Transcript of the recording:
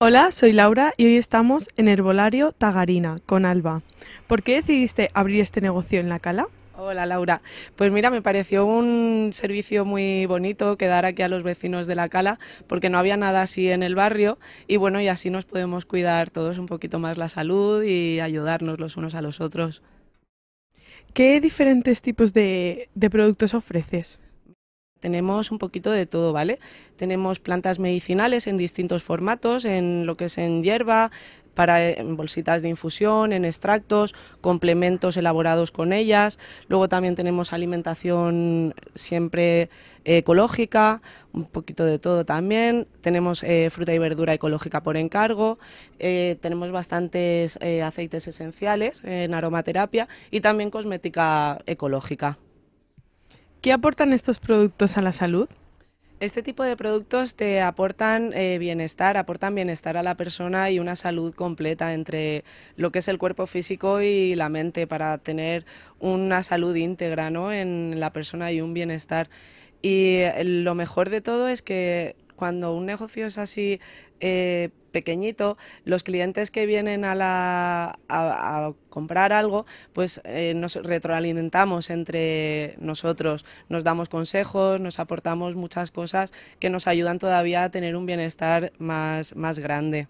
Hola, soy Laura y hoy estamos en Herbolario Tagarina con Alba. ¿Por qué decidiste abrir este negocio en La Cala? Hola Laura, pues mira, me pareció un servicio muy bonito quedar aquí a los vecinos de La Cala porque no había nada así en el barrio y bueno, y así nos podemos cuidar todos un poquito más la salud y ayudarnos los unos a los otros. ¿Qué diferentes tipos de, productos ofreces? Tenemos un poquito de todo, ¿vale? Tenemos plantas medicinales en distintos formatos, en lo que es en hierba, para eh, en bolsitas de infusión, en extractos, complementos elaborados con ellas. Luego también tenemos alimentación siempre eh, ecológica, un poquito de todo también. Tenemos eh, fruta y verdura ecológica por encargo. tenemos bastantes aceites esenciales en aromaterapia y también cosmética ecológica. ¿Qué aportan estos productos a la salud? Este tipo de productos te aportan eh, bienestar, aportan bienestar a la persona y una salud completa entre lo que es el cuerpo físico y la mente para tener una salud íntegra ¿no? en la persona y un bienestar. Y eh, lo mejor de todo es que cuando un negocio es así eh, pequeñito, los clientes que vienen a, comprar algo, pues eh, nos retroalimentamos entre nosotros, nos damos consejos, nos aportamos muchas cosas que nos ayudan todavía a tener un bienestar más, más grande.